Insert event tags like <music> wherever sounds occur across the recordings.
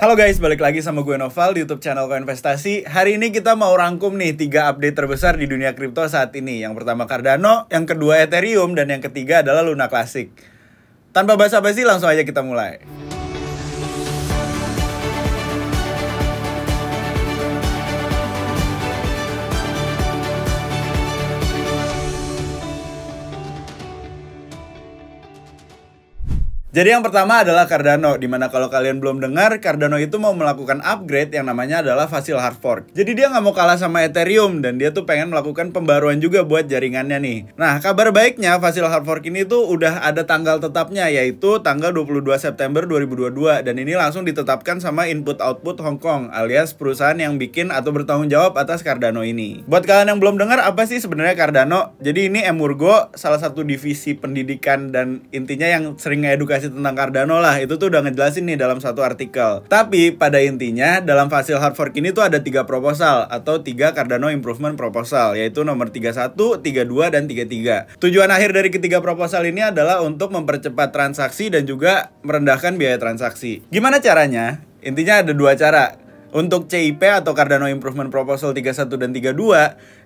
Halo guys, balik lagi sama gue Noval di YouTube channel Koinvestasi. Hari ini kita mau rangkum nih tiga update terbesar di dunia kripto saat ini. Yang pertama Cardano, yang kedua Ethereum, dan yang ketiga adalah Luna Classic. Tanpa basa-basi langsung aja kita mulai. Jadi yang pertama adalah Cardano, dimana kalau kalian belum dengar, Cardano itu mau melakukan upgrade yang namanya adalah Fasil Hard Fork. Jadi dia nggak mau kalah sama Ethereum, dan dia tuh pengen melakukan pembaruan juga buat jaringannya nih. Nah, kabar baiknya Fasil Hard Fork ini tuh udah ada tanggal tetapnya, yaitu tanggal 22 September 2022, dan ini langsung ditetapkan sama Input Output Hong Kong, alias perusahaan yang bikin atau bertanggung jawab atas Cardano ini. Buat kalian yang belum dengar, apa sih sebenarnya Cardano? Jadi ini Emurgo, salah satu divisi pendidikan dan intinya yang sering edukasi ngejelasin tentang Cardano lah itu tuh udah ngejelasin nih dalam satu artikel. Tapi pada intinya dalam fasil hard fork ini tuh ada tiga proposal atau tiga Cardano improvement proposal yaitu nomor 31, 32 dan 33. Tujuan akhir dari ketiga proposal ini adalah untuk mempercepat transaksi dan juga merendahkan biaya transaksi. Gimana caranya? Intinya ada dua cara. Untuk CIP atau Cardano Improvement Proposal 31 dan 32,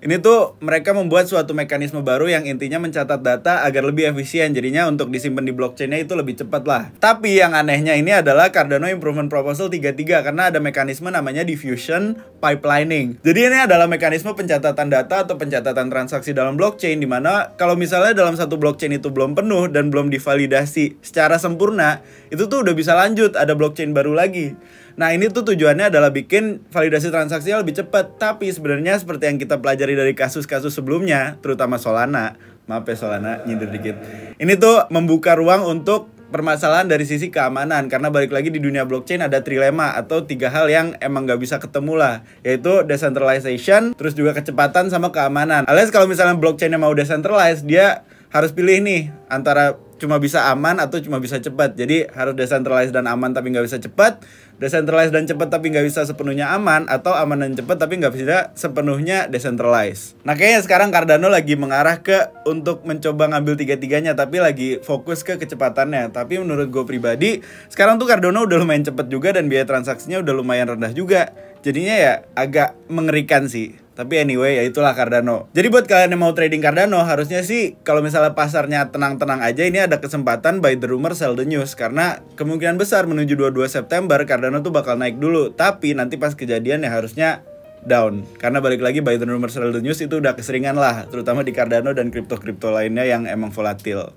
ini tuh mereka membuat suatu mekanisme baru yang intinya mencatat data agar lebih efisien. Jadinya untuk disimpan di blockchainnya itu lebih cepat lah. Tapi yang anehnya ini adalah Cardano Improvement Proposal 33 karena ada mekanisme namanya diffusion pipelining. Jadi ini adalah mekanisme pencatatan data atau pencatatan transaksi dalam blockchain di mana kalau misalnya dalam satu blockchain itu belum penuh dan belum divalidasi secara sempurna, itu tuh udah bisa lanjut ada blockchain baru lagi. Nah ini tuh tujuannya adalah bikin validasi transaksinya lebih cepat. Tapi sebenarnya seperti yang kita pelajari dari kasus-kasus sebelumnya, terutama Solana, maaf ya Solana nyindir dikit. Ini tuh membuka ruang untuk permasalahan dari sisi keamanan karena balik lagi di dunia blockchain ada trilema atau tiga hal yang emang gak bisa ketemu lah yaitu decentralization terus juga kecepatan sama keamanan alias kalau misalnya blockchainnya mau decentralized dia harus pilih nih antara cuma bisa aman atau cuma bisa cepat. Jadi harus decentralized dan aman tapi nggak bisa cepat, decentralized dan cepat tapi nggak bisa sepenuhnya aman, atau aman dan cepat tapi nggak bisa sepenuhnya decentralized. Nah kayaknya sekarang Cardano lagi mengarah ke untuk mencoba ngambil tiga-tiganya, tapi lagi fokus ke kecepatannya. Tapi menurut gue pribadi, sekarang tuh Cardano udah lumayan cepat juga dan biaya transaksinya udah lumayan rendah juga. Jadinya ya agak mengerikan sih. Tapi anyway, ya itulah Cardano. Jadi buat kalian yang mau trading Cardano, harusnya sih kalau misalnya pasarnya tenang-tenang aja, ini ada kesempatan buy the rumor, sell the news. Karena kemungkinan besar menuju 22 September, Cardano tuh bakal naik dulu. Tapi nanti pas kejadian ya harusnya down. Karena balik lagi buy the rumor, sell the news itu udah keseringan lah. Terutama di Cardano dan kripto-kripto lainnya yang emang volatil.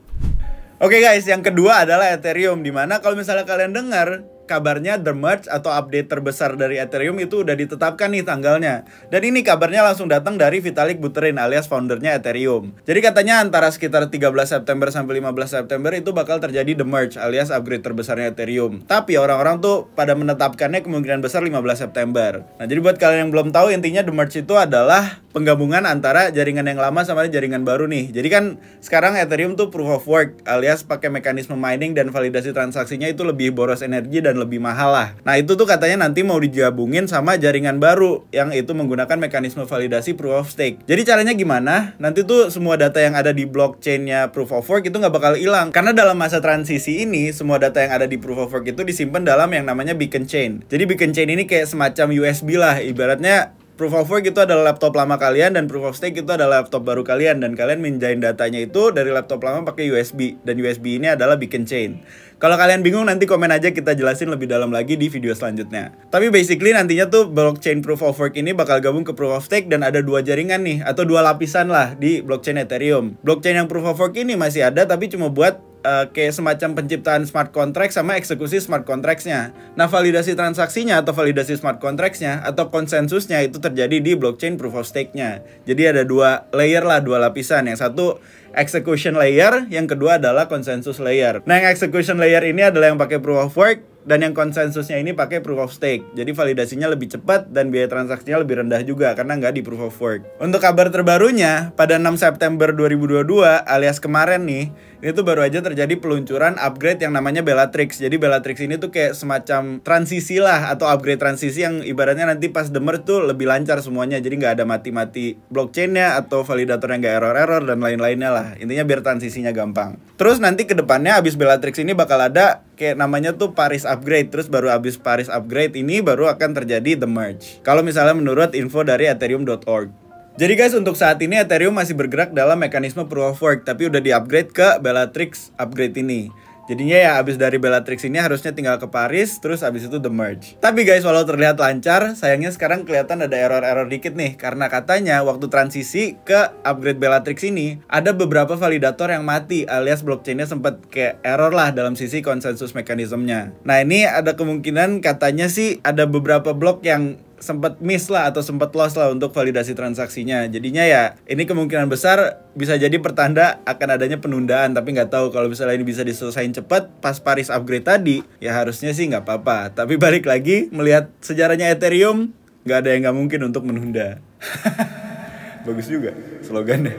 Oke okay guys, yang kedua adalah Ethereum. Dimana kalau misalnya kalian dengar, kabarnya the merge atau update terbesar dari Ethereum itu udah ditetapkan nih tanggalnya. Dan ini kabarnya langsung datang dari Vitalik Buterin alias foundernya Ethereum. Jadi katanya antara sekitar 13 September sampai 15 September itu bakal terjadi the merge alias upgrade terbesarnya Ethereum. Tapi orang-orang tuh pada menetapkannya kemungkinan besar 15 September. Nah, jadi buat kalian yang belum tahu intinya the merge itu adalah penggabungan antara jaringan yang lama sama jaringan baru nih. Jadi kan sekarang Ethereum tuh proof of work alias pakai mekanisme mining dan validasi transaksinya itu lebih boros energi dan dan lebih mahal lah. Nah itu tuh katanya nanti mau digabungin sama jaringan baru yang itu menggunakan mekanisme validasi proof of stake. Jadi caranya gimana? Nanti tuh semua data yang ada di blockchainnya proof of work itu nggak bakal hilang karena dalam masa transisi ini semua data yang ada di proof of work itu disimpan dalam yang namanya beacon chain. Jadi beacon chain ini kayak semacam USB lah ibaratnya proof of work itu adalah laptop lama kalian dan proof of stake itu adalah laptop baru kalian dan kalian minjain datanya itu dari laptop lama pakai USB dan USB ini adalah beacon chain. Kalau kalian bingung nanti komen aja kita jelasin lebih dalam lagi di video selanjutnya. Tapi basically nantinya tuh blockchain proof of work ini bakal gabung ke proof of stake dan ada dua jaringan nih atau dua lapisan lah di blockchain Ethereum. Blockchain yang proof of work ini masih ada tapi cuma buat uh, kayak semacam penciptaan smart contract sama eksekusi smart contractsnya. Nah validasi transaksinya atau validasi smart contractsnya atau konsensusnya itu terjadi di blockchain proof of stake-nya. Jadi ada dua layer lah, dua lapisan. Yang satu execution layer, yang kedua adalah konsensus layer. Nah yang execution layer ini adalah yang pakai proof of work dan yang konsensusnya ini pakai proof of stake. Jadi validasinya lebih cepat dan biaya transaksinya lebih rendah juga karena nggak di proof of work. Untuk kabar terbarunya, pada 6 September 2022 alias kemarin nih, ini tuh baru aja terjadi peluncuran upgrade yang namanya Bellatrix. Jadi Bellatrix ini tuh kayak semacam transisi lah atau upgrade transisi yang ibaratnya nanti pas demer tuh lebih lancar semuanya. Jadi nggak ada mati-mati blockchainnya atau validator yang nggak error-error dan lain-lainnya lah. Intinya biar transisinya gampang. Terus nanti kedepannya abis Bellatrix ini bakal ada kayak namanya tuh Paris Upgrade terus baru abis Paris Upgrade ini baru akan terjadi The Merge kalau misalnya menurut info dari ethereum.org jadi guys untuk saat ini Ethereum masih bergerak dalam mekanisme proof of work tapi udah di-upgrade ke Bellatrix upgrade ini. Jadinya ya abis dari Bellatrix ini harusnya tinggal ke Paris terus abis itu the merge. Tapi guys walau terlihat lancar sayangnya sekarang kelihatan ada error-error dikit nih karena katanya waktu transisi ke upgrade Bellatrix ini ada beberapa validator yang mati alias blockchainnya sempat ke error lah dalam sisi konsensus mekanismenya. Nah ini ada kemungkinan katanya sih ada beberapa blok yang sempat miss lah atau sempat loss lah untuk validasi transaksinya. Jadinya ya ini kemungkinan besar bisa jadi pertanda akan adanya penundaan tapi nggak tahu kalau misalnya ini bisa diselesaikan cepat pas Paris upgrade tadi ya harusnya sih nggak apa-apa. Tapi <laughs> balik lagi melihat sejarahnya Ethereum nggak ada yang nggak mungkin untuk menunda. <laughs> Bagus juga slogannya.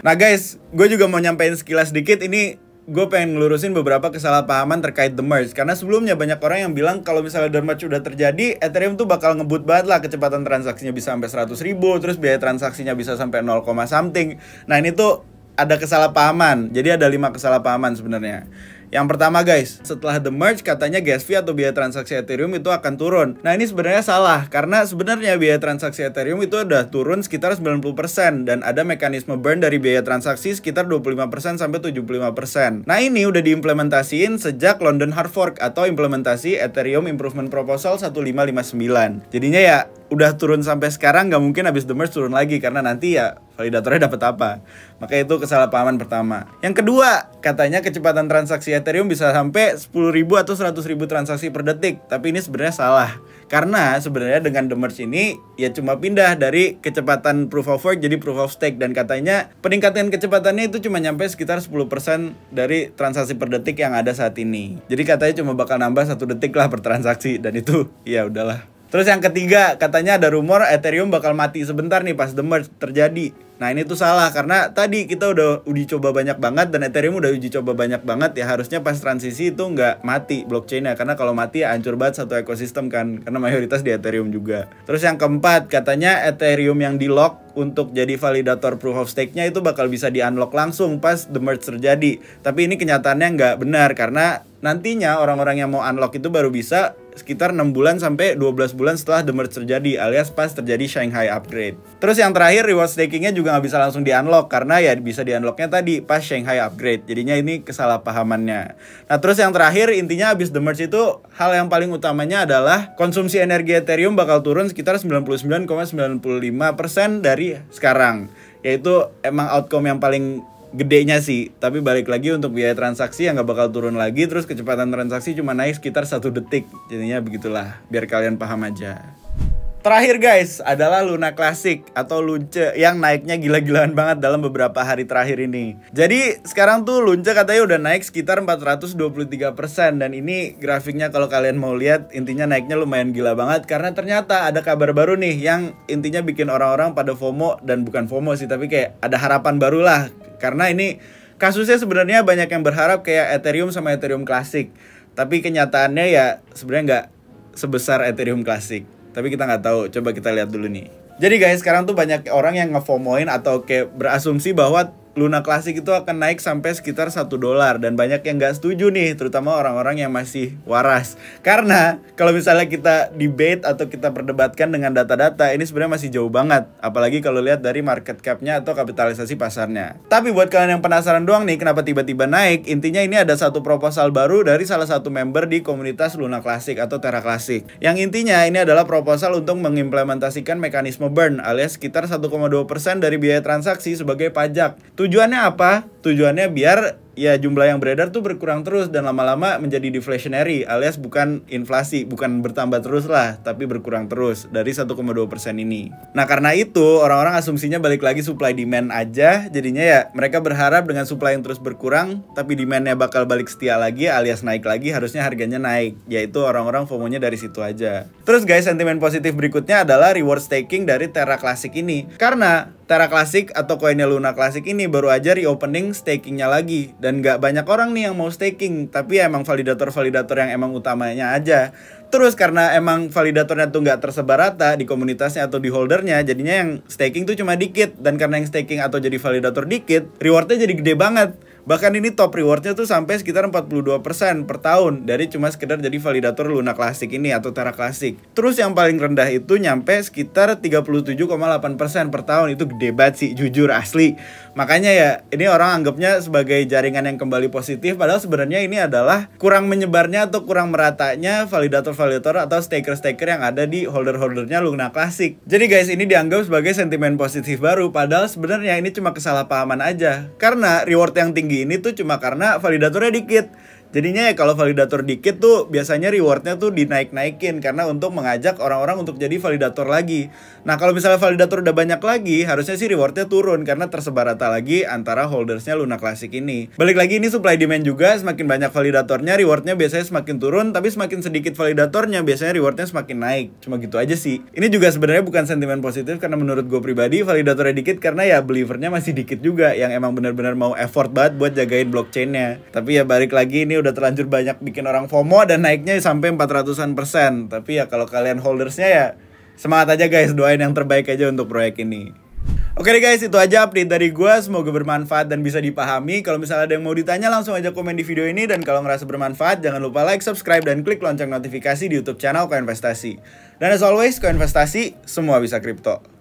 <laughs> nah guys, gue juga mau nyampein sekilas dikit ini gue pengen ngelurusin beberapa kesalahpahaman terkait The Merge Karena sebelumnya banyak orang yang bilang kalau misalnya The Merge udah terjadi Ethereum tuh bakal ngebut banget lah kecepatan transaksinya bisa sampai 100 ribu Terus biaya transaksinya bisa sampai 0, something Nah ini tuh ada kesalahpahaman Jadi ada lima kesalahpahaman sebenarnya yang pertama guys, setelah the merge katanya gas fee atau biaya transaksi Ethereum itu akan turun. Nah ini sebenarnya salah, karena sebenarnya biaya transaksi Ethereum itu udah turun sekitar 90% dan ada mekanisme burn dari biaya transaksi sekitar 25% sampai 75%. Nah ini udah diimplementasiin sejak London Hard Fork atau implementasi Ethereum Improvement Proposal 1559. Jadinya ya udah turun sampai sekarang nggak mungkin habis the merge turun lagi karena nanti ya validatornya dapat apa. Maka itu kesalahpahaman pertama. Yang kedua, katanya kecepatan transaksi Ethereum bisa sampai ribu atau ribu transaksi per detik, tapi ini sebenarnya salah. Karena sebenarnya dengan the merge ini ya cuma pindah dari kecepatan proof of work jadi proof of stake dan katanya peningkatan kecepatannya itu cuma nyampe sekitar 10% dari transaksi per detik yang ada saat ini. Jadi katanya cuma bakal nambah satu detik lah per transaksi dan itu ya udahlah Terus yang ketiga, katanya ada rumor Ethereum bakal mati sebentar nih pas the merge terjadi. Nah ini tuh salah karena tadi kita udah uji coba banyak banget dan Ethereum udah uji coba banyak banget ya harusnya pas transisi itu nggak mati blockchainnya karena kalau mati ya hancur banget satu ekosistem kan karena mayoritas di Ethereum juga. Terus yang keempat katanya Ethereum yang di lock untuk jadi validator proof of stake-nya itu bakal bisa di unlock langsung pas the merge terjadi. Tapi ini kenyataannya nggak benar karena nantinya orang-orang yang mau unlock itu baru bisa sekitar 6 bulan sampai 12 bulan setelah the merge terjadi alias pas terjadi Shanghai upgrade. Terus yang terakhir reward stakingnya juga nggak bisa langsung di unlock karena ya bisa di unlocknya tadi pas Shanghai upgrade. Jadinya ini kesalahpahamannya. Nah terus yang terakhir intinya abis the merge itu hal yang paling utamanya adalah konsumsi energi Ethereum bakal turun sekitar 99,95% dari sekarang yaitu emang outcome yang paling gedenya sih tapi balik lagi untuk biaya transaksi yang nggak bakal turun lagi terus kecepatan transaksi cuma naik sekitar satu detik jadinya begitulah biar kalian paham aja Terakhir guys adalah Luna Classic atau Lunce yang naiknya gila-gilaan banget dalam beberapa hari terakhir ini. Jadi sekarang tuh Lunce katanya udah naik sekitar 423% dan ini grafiknya kalau kalian mau lihat intinya naiknya lumayan gila banget karena ternyata ada kabar baru nih yang intinya bikin orang-orang pada FOMO dan bukan FOMO sih tapi kayak ada harapan barulah karena ini kasusnya sebenarnya banyak yang berharap kayak Ethereum sama Ethereum Classic tapi kenyataannya ya sebenarnya nggak sebesar Ethereum Classic tapi kita nggak tahu coba kita lihat dulu nih jadi guys sekarang tuh banyak orang yang ngefomoin atau kayak berasumsi bahwa Luna Classic itu akan naik sampai sekitar satu dolar dan banyak yang nggak setuju nih terutama orang-orang yang masih waras karena kalau misalnya kita debate atau kita perdebatkan dengan data-data ini sebenarnya masih jauh banget apalagi kalau lihat dari market capnya atau kapitalisasi pasarnya tapi buat kalian yang penasaran doang nih kenapa tiba-tiba naik intinya ini ada satu proposal baru dari salah satu member di komunitas Luna Classic atau Terra Classic yang intinya ini adalah proposal untuk mengimplementasikan mekanisme burn alias sekitar 1,2% dari biaya transaksi sebagai pajak Tujuannya apa? tujuannya biar ya jumlah yang beredar tuh berkurang terus dan lama-lama menjadi deflationary alias bukan inflasi, bukan bertambah terus lah, tapi berkurang terus dari 1,2% ini. Nah karena itu orang-orang asumsinya balik lagi supply demand aja, jadinya ya mereka berharap dengan supply yang terus berkurang, tapi demandnya bakal balik setia lagi alias naik lagi harusnya harganya naik, yaitu orang-orang fomonya dari situ aja. Terus guys sentimen positif berikutnya adalah reward staking dari Terra Classic ini, karena Terra Classic atau koinnya Luna Classic ini baru aja reopening stakingnya lagi dan nggak banyak orang nih yang mau staking tapi ya emang validator validator yang emang utamanya aja terus karena emang validatornya tuh nggak tersebar rata di komunitasnya atau di holdernya jadinya yang staking tuh cuma dikit dan karena yang staking atau jadi validator dikit rewardnya jadi gede banget Bahkan ini top rewardnya tuh sampai sekitar 42% per tahun dari cuma sekedar jadi validator Luna Classic ini atau Terra Classic. Terus yang paling rendah itu nyampe sekitar 37,8% per tahun. Itu gede banget sih, jujur asli. Makanya ya ini orang anggapnya sebagai jaringan yang kembali positif padahal sebenarnya ini adalah kurang menyebarnya atau kurang meratanya validator-validator atau staker-staker yang ada di holder-holdernya Luna Classic. Jadi guys ini dianggap sebagai sentimen positif baru padahal sebenarnya ini cuma kesalahpahaman aja. Karena reward yang tinggi ini tuh cuma karena validatornya dikit Jadinya ya kalau validator dikit tuh biasanya rewardnya tuh dinaik-naikin karena untuk mengajak orang-orang untuk jadi validator lagi. Nah kalau misalnya validator udah banyak lagi, harusnya sih rewardnya turun karena tersebar rata lagi antara holdersnya Luna Classic ini. Balik lagi ini supply demand juga, semakin banyak validatornya rewardnya biasanya semakin turun, tapi semakin sedikit validatornya biasanya rewardnya semakin naik. Cuma gitu aja sih. Ini juga sebenarnya bukan sentimen positif karena menurut gue pribadi validatornya dikit karena ya believernya masih dikit juga yang emang benar-benar mau effort banget buat jagain blockchainnya. Tapi ya balik lagi ini udah terlanjur banyak bikin orang FOMO dan naiknya sampai 400-an persen. Tapi ya kalau kalian holdersnya ya semangat aja guys, doain yang terbaik aja untuk proyek ini. Oke okay guys, itu aja update dari gue. Semoga bermanfaat dan bisa dipahami. Kalau misalnya ada yang mau ditanya, langsung aja komen di video ini. Dan kalau ngerasa bermanfaat, jangan lupa like, subscribe, dan klik lonceng notifikasi di YouTube channel Koinvestasi. Dan as always, Koinvestasi, semua bisa kripto.